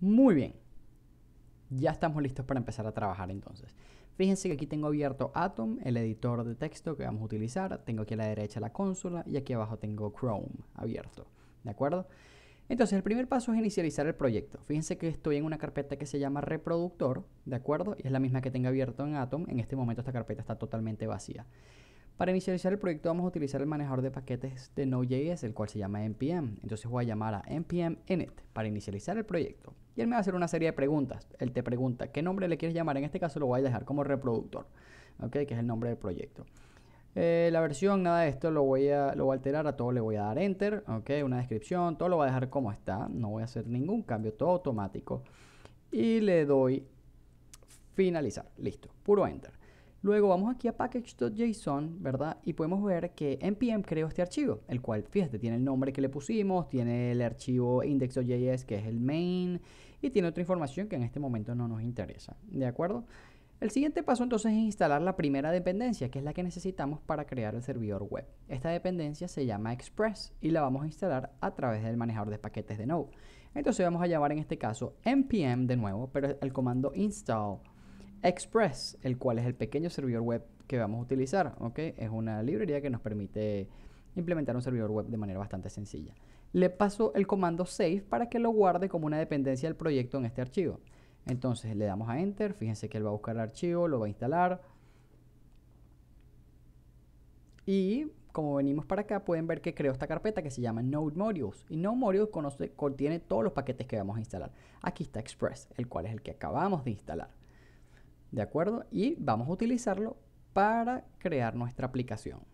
Muy bien. Ya estamos listos para empezar a trabajar entonces. Fíjense que aquí tengo abierto Atom, el editor de texto que vamos a utilizar. Tengo aquí a la derecha la consola y aquí abajo tengo Chrome abierto. ¿De acuerdo? Entonces, el primer paso es inicializar el proyecto. Fíjense que estoy en una carpeta que se llama reproductor, ¿de acuerdo? Y es la misma que tengo abierto en Atom. En este momento esta carpeta está totalmente vacía. Para inicializar el proyecto vamos a utilizar el manejador de paquetes de Node.js, el cual se llama npm. Entonces voy a llamar a npm init e para inicializar el proyecto. Y él me va a hacer una serie de preguntas. Él te pregunta qué nombre le quieres llamar. En este caso lo voy a dejar como reproductor, ¿okay? que es el nombre del proyecto. Eh, la versión, nada de esto lo voy, a, alterar, a todo le voy a dar enter, una descripción, todo lo voy a dejar como está, no voy a hacer ningún cambio, todo automático. Y le doy finalizar, listo, puro enter. Luego vamos aquí a package.json, ¿verdad? Y podemos ver que npm creó este archivo, el cual, fíjate, tiene el nombre que le pusimos, tiene el archivo index.js que es el main y tiene otra información que en este momento no nos interesa, ¿de acuerdo? El siguiente paso entonces es instalar la primera dependencia, que es la que necesitamos para crear el servidor web. Esta dependencia se llama Express y la vamos a instalar a través del manejador de paquetes de Node. Entonces vamos a llamar en este caso npm de nuevo, pero el comando install Express, el cual es el pequeño servidor web que vamos a utilizar. Es una librería que nos permite implementar un servidor web de manera bastante sencilla. Le paso el comando save para que lo guarde como una dependencia del proyecto en este archivo. Entonces le damos a enter, fíjense que él va a buscar el archivo, lo va a instalar. Y como venimos para acá, pueden ver que creo esta carpeta que se llama Node Modules. Y Node Modules contiene todos los paquetes que vamos a instalar. Aquí está Express, el cual es el que acabamos de instalar. ¿de acuerdo? Y vamos a utilizarlo para crear nuestra aplicación.